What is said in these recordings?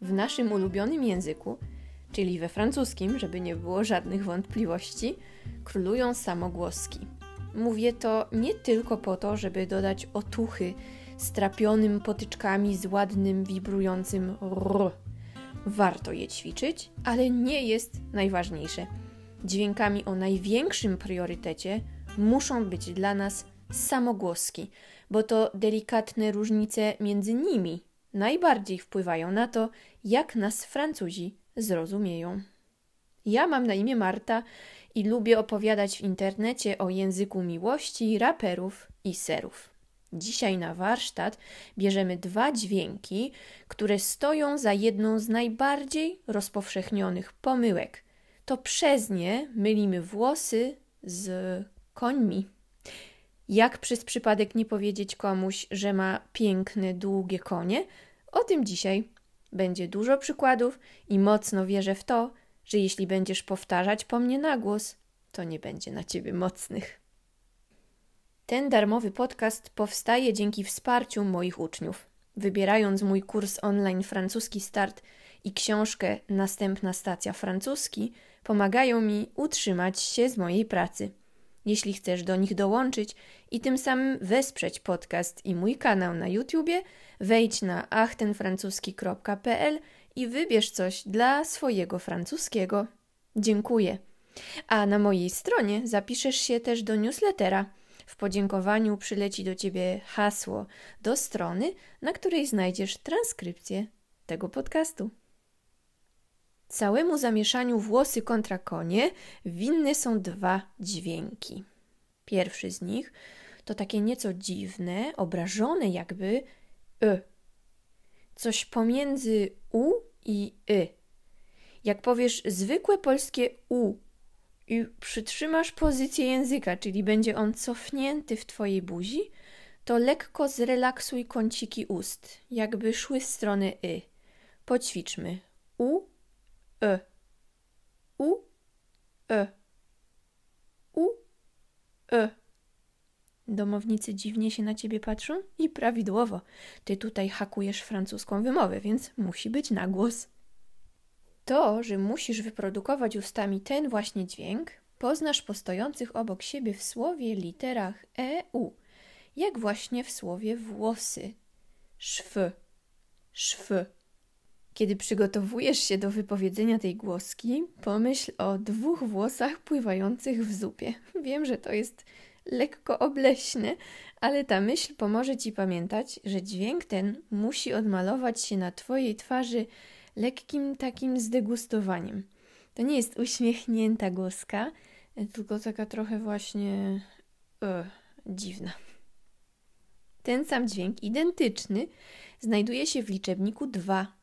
w naszym ulubionym języku, czyli we francuskim, żeby nie było żadnych wątpliwości, królują samogłoski. Mówię to nie tylko po to, żeby dodać otuchy strapionym potyczkami z ładnym, wibrującym r. Warto je ćwiczyć, ale nie jest najważniejsze. Dźwiękami o największym priorytecie muszą być dla nas samogłoski, bo to delikatne różnice między nimi najbardziej wpływają na to, jak nas Francuzi zrozumieją. Ja mam na imię Marta i lubię opowiadać w internecie o języku miłości, raperów i serów. Dzisiaj na warsztat bierzemy dwa dźwięki, które stoją za jedną z najbardziej rozpowszechnionych pomyłek. To przez nie mylimy włosy z końmi jak przez przypadek nie powiedzieć komuś, że ma piękne, długie konie? O tym dzisiaj. Będzie dużo przykładów i mocno wierzę w to, że jeśli będziesz powtarzać po mnie na głos, to nie będzie na ciebie mocnych. Ten darmowy podcast powstaje dzięki wsparciu moich uczniów. Wybierając mój kurs online Francuski Start i książkę Następna stacja francuski, pomagają mi utrzymać się z mojej pracy. Jeśli chcesz do nich dołączyć i tym samym wesprzeć podcast i mój kanał na YouTubie, wejdź na achtenfrancuski.pl i wybierz coś dla swojego francuskiego. Dziękuję. A na mojej stronie zapiszesz się też do newslettera. W podziękowaniu przyleci do ciebie hasło do strony, na której znajdziesz transkrypcję tego podcastu. Całemu zamieszaniu włosy kontra konie winne są dwa dźwięki. Pierwszy z nich to takie nieco dziwne, obrażone jakby y. Coś pomiędzy u i y. Jak powiesz zwykłe polskie u i przytrzymasz pozycję języka, czyli będzie on cofnięty w twojej buzi, to lekko zrelaksuj kąciki ust, jakby szły w stronę y. Poćwiczmy. U e, u, e, u, e. Domownicy dziwnie się na ciebie patrzą i prawidłowo. Ty tutaj hakujesz francuską wymowę, więc musi być nagłos. To, że musisz wyprodukować ustami ten właśnie dźwięk, poznasz po stojących obok siebie w słowie literach e, u, jak właśnie w słowie włosy. Szwy, szwy. Kiedy przygotowujesz się do wypowiedzenia tej głoski, pomyśl o dwóch włosach pływających w zupie. Wiem, że to jest lekko obleśne, ale ta myśl pomoże ci pamiętać, że dźwięk ten musi odmalować się na twojej twarzy lekkim takim zdegustowaniem. To nie jest uśmiechnięta głoska, tylko taka trochę właśnie e, dziwna. Ten sam dźwięk, identyczny, znajduje się w liczebniku 2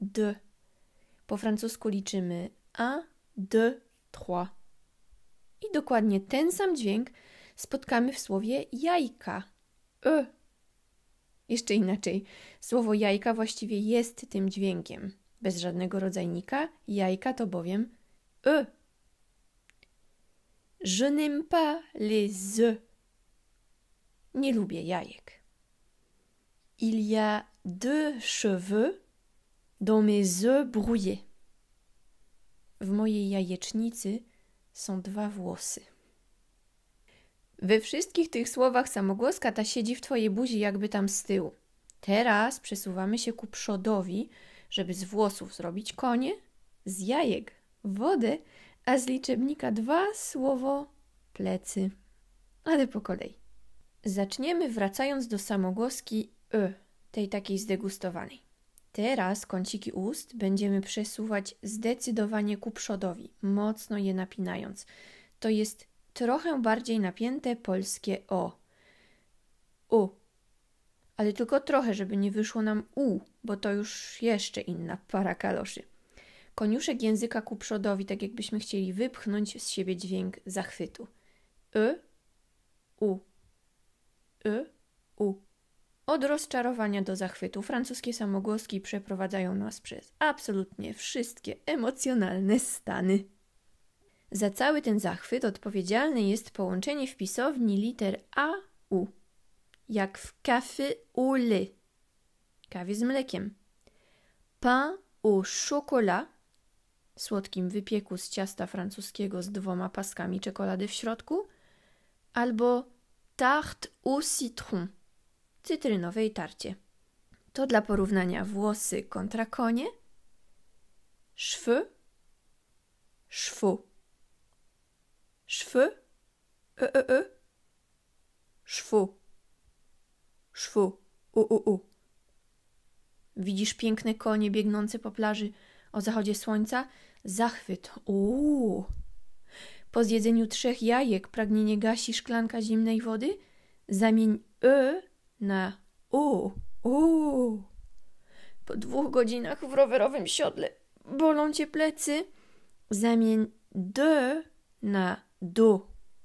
de. Po francusku liczymy 1, 2, 3. I dokładnie ten sam dźwięk spotkamy w słowie jajka. E. Jeszcze inaczej, słowo jajka właściwie jest tym dźwiękiem. Bez żadnego rodzajnika, jajka to bowiem e. Je n'aime pas les œufs. Nie lubię jajek. Il y a deux cheveux do mes œufs brouillés. W mojej jajecznicy są dwa włosy. We wszystkich tych słowach samogłoska ta siedzi w twojej buzi jakby tam z tyłu. Teraz przesuwamy się ku przodowi, żeby z włosów zrobić konie, z jajek wodę, a z liczebnika dwa słowo plecy. Ale po kolei. Zaczniemy wracając do samogłoski y, tej takiej zdegustowanej. Teraz kąciki ust będziemy przesuwać zdecydowanie ku przodowi, mocno je napinając. To jest trochę bardziej napięte polskie o. U. Ale tylko trochę, żeby nie wyszło nam u, bo to już jeszcze inna para kaloszy. Koniuszek języka ku przodowi, tak jakbyśmy chcieli wypchnąć z siebie dźwięk zachwytu. Y, u, y, u. Od rozczarowania do zachwytu francuskie samogłoski przeprowadzają nas przez absolutnie wszystkie emocjonalne stany. Za cały ten zachwyt odpowiedzialne jest połączenie w pisowni liter A U, jak w kawy au lait, kawie z mlekiem, pain au chocolat, słodkim wypieku z ciasta francuskiego z dwoma paskami czekolady w środku, albo tarte au citron, cytrynowej tarcie. To dla porównania włosy kontra konie, szwy, szwu, szwy, E e e. szwu, szwu, u, u, u. Widzisz piękne konie biegnące po plaży o zachodzie słońca? Zachwyt. Uuu. Po zjedzeniu trzech jajek pragnienie gasi szklanka zimnej wody? Zamień e na u, u. Po dwóch godzinach w rowerowym siodle bolą cię plecy. Zamień d na do.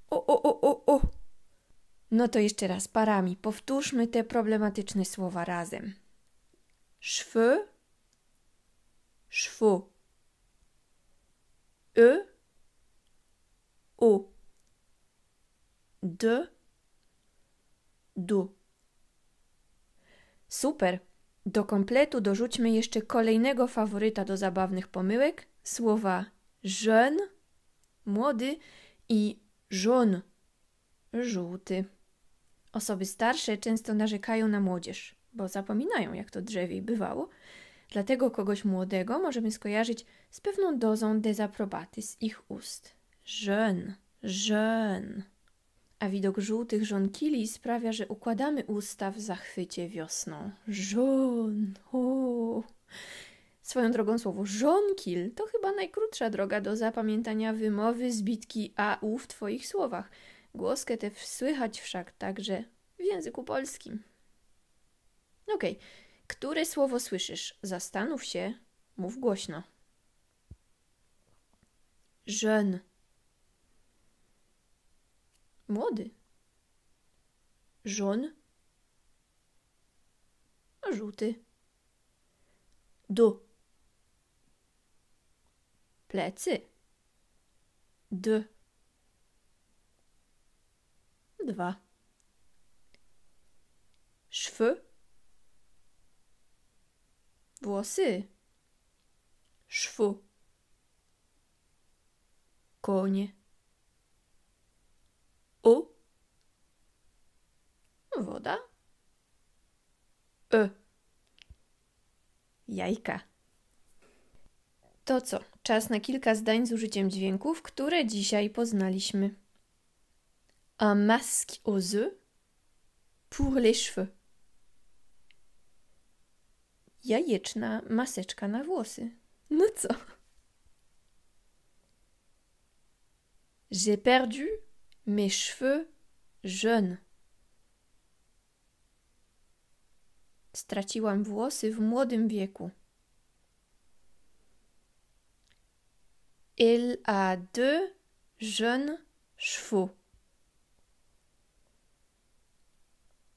O, o, o, o, o. No to jeszcze raz parami. Powtórzmy te problematyczne słowa razem. Szwy, szwu. Y, u. D, du. Super! Do kompletu dorzućmy jeszcze kolejnego faworyta do zabawnych pomyłek słowa jeune, młody i jaune, żółty. Osoby starsze często narzekają na młodzież, bo zapominają, jak to drzewiej bywało. Dlatego kogoś młodego możemy skojarzyć z pewną dozą dezaprobaty z ich ust. Jeune, jeune a widok żółtych żonkili sprawia, że układamy usta w zachwycie wiosną. Żon! O! Swoją drogą słowo żonkil to chyba najkrótsza droga do zapamiętania wymowy zbitki AU w Twoich słowach. Głoskę tę słychać wszak także w języku polskim. Okej, okay. które słowo słyszysz? Zastanów się, mów głośno. Żen. mode jaune ajouter dos, placez deux deux cheveux voici, cheveux cogne. y. Jajka. To co, czas na kilka zdań z użyciem dźwięków, które dzisiaj poznaliśmy. Un masque aux œufs pour les cheveux. Jajeczna maseczka na włosy. No co? J'ai perdu mes cheveux jeunes. Straciłam włosy w młodym wieku. Il a deux jeunes chevaux.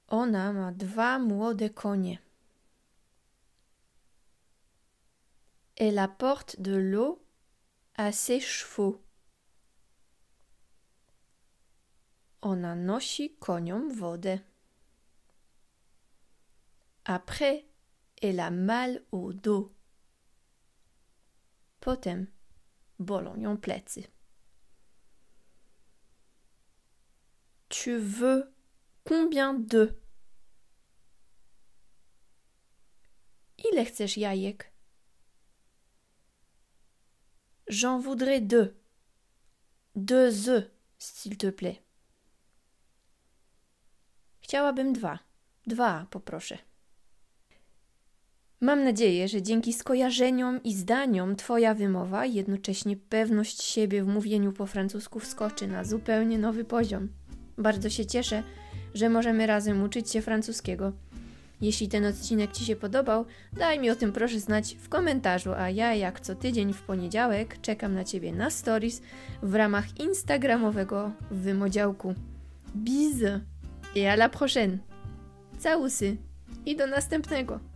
Ona ma dwa młode konie. Elle apporte de l'eau à ses chevaux. Ona nosi koniom wodę. Après, elle a mal au dos. Potem, bolognon plecy. Tu veux combien de Ile chcesz jajek? J'en voudrais deux. Deux œufs, s'il te plaît. Chciałabym dwa. Dwa, poproszę. Mam nadzieję, że dzięki skojarzeniom i zdaniom Twoja wymowa, jednocześnie pewność siebie w mówieniu po francusku wskoczy na zupełnie nowy poziom. Bardzo się cieszę, że możemy razem uczyć się francuskiego. Jeśli ten odcinek Ci się podobał, daj mi o tym proszę znać w komentarzu, a ja jak co tydzień w poniedziałek czekam na Ciebie na stories w ramach instagramowego wymodziałku. Bise Et à la prochaine! Całusy! I do następnego!